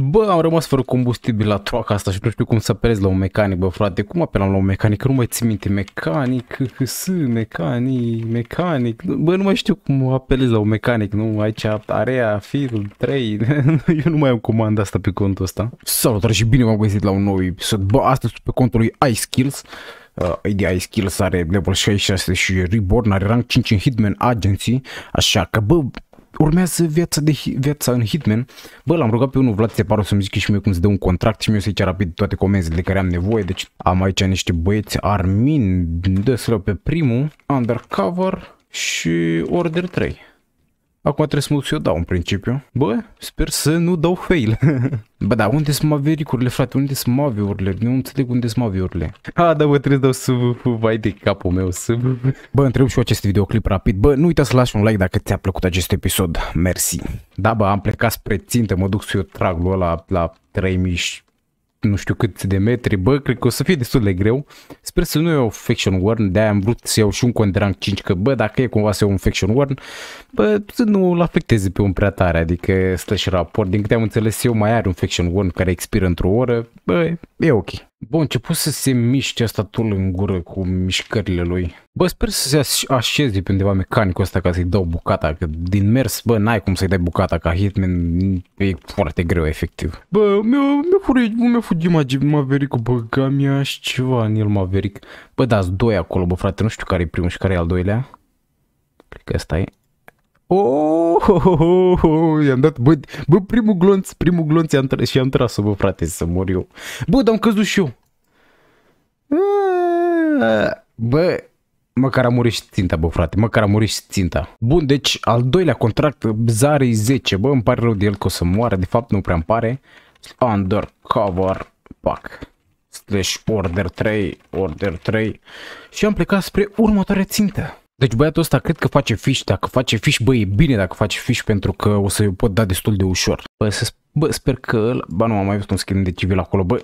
Bă, am rămas fără combustibil la troaca asta și nu știu cum să apelez la un mecanic, bă, frate. Cum apelam la un mecanic? Nu mai țin minte. Mecanic, HS, mecanic, mecanic. Bă, nu mai știu cum apelez la un mecanic, nu? Aici, area, fir, 3. Eu nu mai am comanda asta pe contul ăsta. Salutare și bine v-am găsit la un nou episod. Bă, astăzi pe contul lui Skills. Uh, Ice Skills are level 66 și Reborn are rank 5 în Hitman Agency, așa că bă, urmează viața, de, viața în Hitman. Bă, l-am rugat pe unul Vlad Teparu să-mi zică și mie cum să dă un contract și mie să-i rapid toate comenzile de care am nevoie. Deci am aici niște băieți Armin, dă pe primul, Undercover și Order 3. Acum trebuie să mă duc și eu dau în principiu. Bă, sper să nu dau fail. Bă, da, unde sunt mavericurile, frate? Unde sunt maviurile? Nu înțeleg unde sunt maviurile. A, da, bă, trebuie să dau sub, vai de capul meu, sub. Bă, întreb și eu acest videoclip rapid. Bă, nu uita să lași un like dacă ți-a plăcut acest episod. Mersi. Da, bă, am plecat spre țintă, mă duc să eu trag la, la 3000 nu știu cât de metri, bă, cred că o să fie destul de greu. Sper să nu iau Faction Warn, de-aia am vrut să iau și un cont de rank 5, că bă, dacă e cumva să iau un Faction Warn, bă, să nu-l afecteze pe un prea tare, adică stă și raport. Din câte am înțeles eu, mai are un Faction Warn care expiră într-o oră, bă, e ok. Bun, ce început să se miște statul în gură cu mișcările lui. Bă, sper să se așeze pe undeva mecanicul ăsta ca să-i dau bucata, că din mers, bă, n-ai cum să-i dai bucata ca Hitman, e foarte greu, efectiv. Bă, mi-a, mi-a mi-a fugit Magic Maverick, bă, că mi-a și ceva în el Maverick. Bă, dați doi acolo, bă, frate, nu știu care e primul și care e al doilea. Cred că ăsta e. Oh, oh, oh, oh, i-am dat, bă, bă, primul glonț, primul glonț i-am tras, și am tras-o, bă, frate, să mor eu. Bă, dar am căzut și eu. Bă, măcar am murit și ținta, bă, frate, măcar am murit și ținta. Bun, deci, al doilea contract, Zarei 10, bă, îmi pare rău de el că o să moară, de fapt nu prea îmi pare. Undercover pack slash order 3, order 3 și am plecat spre următoarea țintă. Deci băiatul ăsta cred că face fiș, dacă face fiș, băi, e bine dacă face fiș pentru că o să-i pot da destul de ușor. Bă, să, bă sper că, bă, nu am mai văzut un schimb de civil acolo, bă,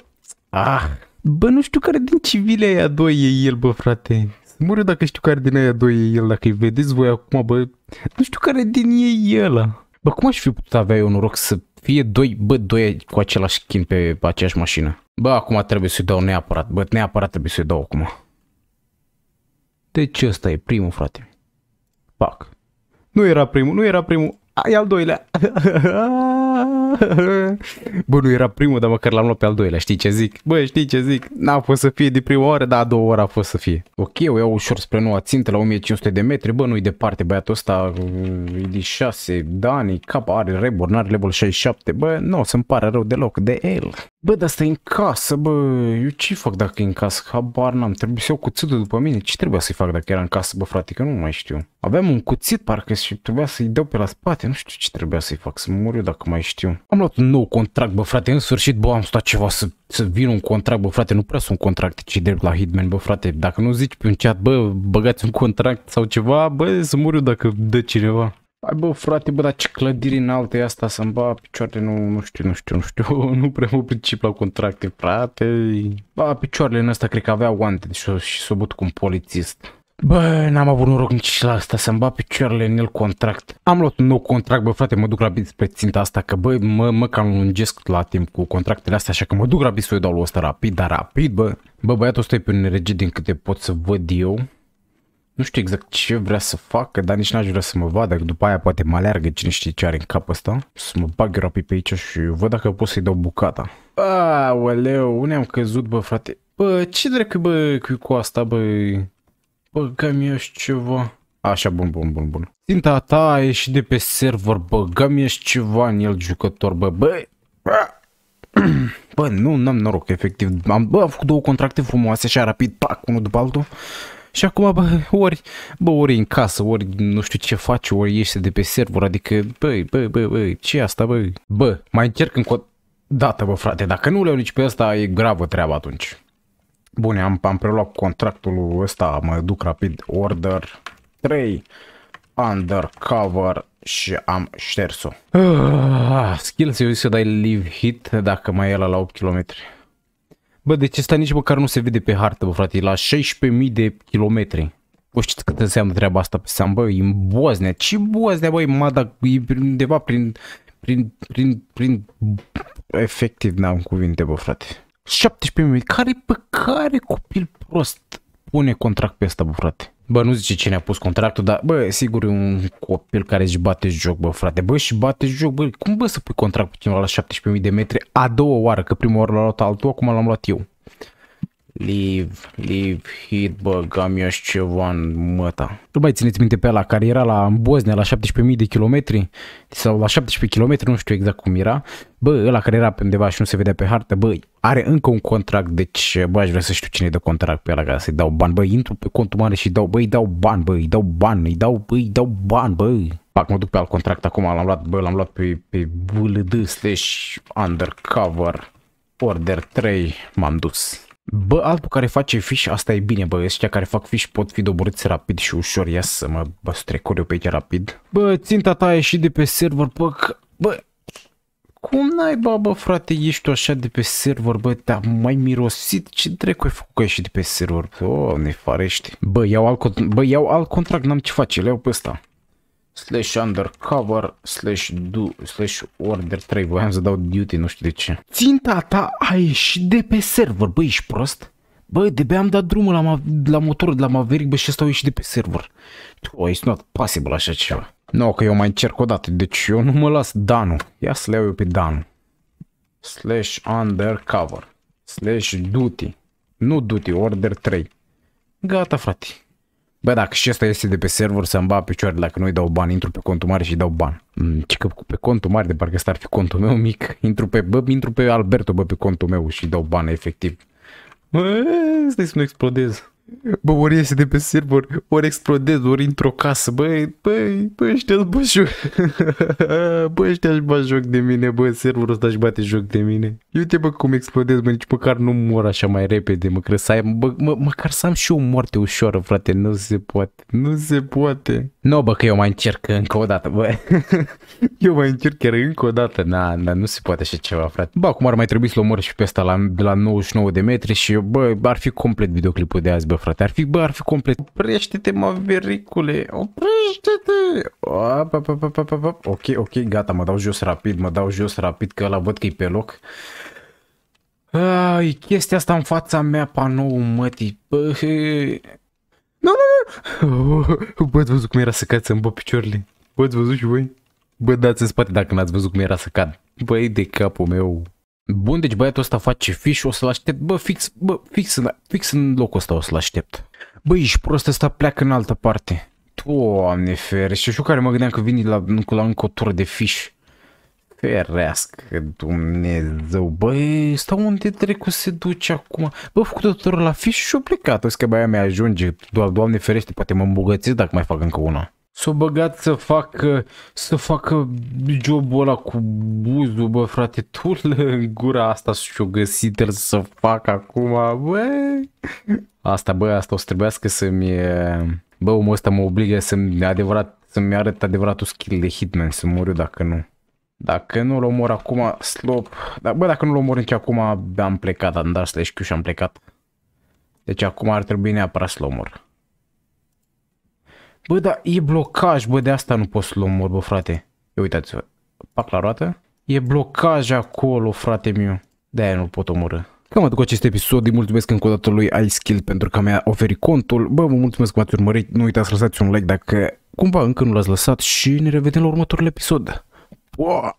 ah, bă, nu știu care din civile aia doi e el, bă, frate. eu dacă știu care din aia doi e el, dacă i vedeți voi acum, bă, nu știu care din ei e ăla. Bă, cum aș fi putut avea eu noroc să fie doi, bă, doi cu același skin pe aceeași mașină? Bă, acum trebuie să-i dau neapărat, bă, neapărat trebuie să-i dau acum. Deci ăsta e primul, frate. Pac. Nu era primul, nu era primul. Ai al doilea. Bă, nu era primul, dar măcar l-am luat pe al doilea, știi ce zic? Bă, știi ce zic? N-a fost să fie de prima oară, dar a doua oară a fost să fie. Ok, eu iau ușor spre noua țintă la 1500 de metri, bă, nu-i departe, băiatul ăsta mm, e de 6, Dani, cap, are reborn, are level 67, bă, nu, no, să-mi pare rău deloc de el. Bă, dar stai în casă, bă, eu ce fac dacă e în casă? Habar n-am, trebuie să iau cuțitul după mine, ce trebuia să-i fac dacă era în casă, bă, frate, că nu mai știu. Aveam un cuțit parcă și trebuia să-i dau pe la spate, nu știu ce trebuia să-i fac, să mor eu dacă mai știu. Am luat un nou contract, bă, frate, în sfârșit, bă, am stat ceva să, să vină un contract, bă, frate, nu prea sunt contracte, ci drept la Hitman, bă, frate, dacă nu zici pe un chat, bă, băgați un contract sau ceva, bă, să mor eu dacă dă cineva. Hai bă, frate, bă, dar ce clădiri înaltă e asta să-mi ba picioarele, nu, nu știu, nu știu, nu știu, nu prea mă princip la contracte, frate. Ba, picioarele în ăsta cred că avea guante și s-o, și s-o cu un polițist. Bă, n-am avut noroc nici la asta să-mi bat picioarele în el contract. Am luat un nou contract, bă frate, mă duc rapid spre ținta asta, că bă, mă, mă cam lungesc la timp cu contractele astea, așa că mă duc rapid să-i dau ăsta rapid, dar rapid, bă. Bă, băiatul ăsta e pe un rege din câte pot să văd eu. Nu știu exact ce vrea să facă, dar nici n-aș vrea să mă vadă, că după aia poate mă aleargă cine știe ce are în cap ăsta. Să mă bag rapid pe aici și văd dacă pot să-i dau bucata. Aoleu, unde am căzut, bă, frate? Bă, ce dracu, bă, cu asta, bă? Băgăm și ceva. Așa, bun, bun, bun, bun. Tinta ta a ieșit de pe server, băgăm ești ceva în el jucător, bă, bă. Bă, nu, n-am noroc, efectiv. Am, bă, am făcut două contracte frumoase, așa, rapid, pac, unul după altul. Și acum, bă, ori, bă, ori în casă, ori nu știu ce faci, ori ieși de pe server, adică, bă, bă, bă, bă, ce asta, bă? Bă, mai încerc încă o dată, bă, frate, dacă nu le iau nici pe ăsta, e gravă treaba atunci. Bune, am, am preluat contractul ăsta, mă duc rapid, order 3, undercover și am șters-o. Ah, skills, eu zic să dai live hit dacă mai e la, la 8 km. Bă, deci ăsta nici măcar nu se vede pe hartă, bă, frate, e la 16.000 de kilometri. Bă, știți cât înseamnă treaba asta pe seamă, bă, e în Bosnia. Ce Bosnia, bă, e Madag, e undeva prin, prin, prin, prin, efectiv n-am cuvinte, bă, frate. 17 minute. Care pe care copil prost pune contract pe asta, bă, frate? Bă, nu zice cine a pus contractul, dar bă, sigur e un copil care își bate joc, bă, frate. Bă, și bate joc, bă, cum bă să pui contract cu cineva la 17.000 de metri a doua oară, că prima oară l-a luat altul, acum l-am luat eu. Leave, leave, hit, bă, ceva în măta. Nu mai țineți minte pe la care era la Bosnia la 17.000 de kilometri sau la 17 km, nu știu exact cum era. Bă, ăla care era pe undeva și nu se vedea pe hartă, bă, are încă un contract, deci bă, aș vrea să știu cine de contract pe ăla ca să-i dau bani. Bă, intru pe contul mare și dau, bă, îi dau bani, bă, îi dau bani, îi dau, bă, îi dau bani, bă. Pac, mă duc pe alt contract acum, l-am luat, bă, l-am luat pe, pe BLD slash undercover order 3, m-am dus. Bă, altul care face fiș, asta e bine, bă, ăștia care fac fiș pot fi doborâți rapid și ușor, ia să mă bă, strecor eu pe aici rapid. Bă, ținta ta a ieșit de pe server, bă, bă, cum n-ai, bă, bă, frate, ești tu așa de pe server, bă, te-a mai mirosit, ce dracu ai făcut că ai ieșit de pe server, o, oh, farești. Bă, iau alt, bă, iau alt contract, n-am ce face, le iau pe ăsta slash undercover slash do slash order 3. Voiam să dau duty, nu știu de ce. Ținta ta a ieșit de pe server. Băi, ești prost? Băi, de am dat drumul la, la motorul de la Maverick, băi și ăsta a ieșit de pe server. Oh, it's not possible așa ceva. Nu, no, că eu mai încerc o dată, deci eu nu mă las Danu. Ia să le iau eu pe Danu. Slash undercover. Slash duty. Nu duty, order 3. Gata, frate. Bă, dacă și asta este de pe server, să-mi ba picioare, dacă nu-i dau bani, intru pe contul mare și dau bani. Mm, ce că pe contul mare, de parcă asta ar fi contul meu mic, intru pe, bă, intru pe Alberto, bă, pe contul meu și dau bani efectiv. Bă, stai să nu explodez. Bă, ori iese de pe server, ori explodez, ori într-o casă, băi, băi, băi, ăștia bă, joc. bă, ăștia își bat joc de mine, bă, serverul ăsta își bate joc de mine. Uite bă, cum explodez, bă, nici măcar nu mor așa mai repede, mă, cred să ai, bă, mă, măcar să am și o moarte ușoară, frate, nu se poate, nu se poate. Nu, no, bă, că eu mai încerc încă o dată, bă. eu mai încerc chiar încă o dată. Na, na, nu se poate așa ceva, frate. Bă, acum ar mai trebui să-l omor și pe ăsta la, la 99 de metri și, bă, ar fi complet videoclipul de azi, bă, frate. Ar fi, bă, ar fi complet. Oprește-te, mă, vericule. Oprește-te. Ok, ok, gata, mă dau jos rapid, mă dau jos rapid, că la văd că e pe loc. Ai, chestia asta în fața mea, panou, mătii. Bă, nu, nu, nu! Bă, ați văzut cum era să cați în bă picioarele? Bă, ați văzut și voi? Bă, dați în spate dacă n-ați văzut cum era să cad. Băi, de capul meu. Bun, deci băiatul ăsta face fiș, o să-l aștept, bă, fix, bă, fix în, fix în locul ăsta o să-l aștept. Bă, ești prost, ăsta pleacă în altă parte. Doamne fere, și eu care mă gândeam că vine la, la încă o tură de fiș. Ferească Dumnezeu, băi, stau unde trecu se duce acum? Bă, făcut doctorul la fiș și-o plecat, o că băia mea ajunge, doar doamne ferește, poate mă îmbogățesc dacă mai fac încă una. S-o băgat să facă, să facă jobul ăla cu buzul, bă, frate, tu în gura asta și-o găsit el să fac acum, bă. Asta, bă, asta o să trebuiască să-mi... Bă, omul ăsta mă obligă să-mi adevărat, să-mi arăt adevăratul skill de hitman, să mor eu dacă nu. Dacă nu-l omor acum, slop. Da, bă, dacă nu-l omor nici acum, am plecat, am dat slash Q și am plecat. Deci acum ar trebui neapărat să-l omor. Bă, dar e blocaj, bă, de asta nu pot să-l omor, bă, frate. Ia uitați-vă, pac la roată. E blocaj acolo, frate meu. De-aia nu pot omorâ. Cam atât cu acest episod, îi mulțumesc încă o dată lui iSkill pentru că mi-a oferit contul. Bă, vă mulțumesc că m-ați urmărit, nu uitați să lăsați un like dacă cumva încă nu l-ați lăsat și ne revedem la următorul episod. 哇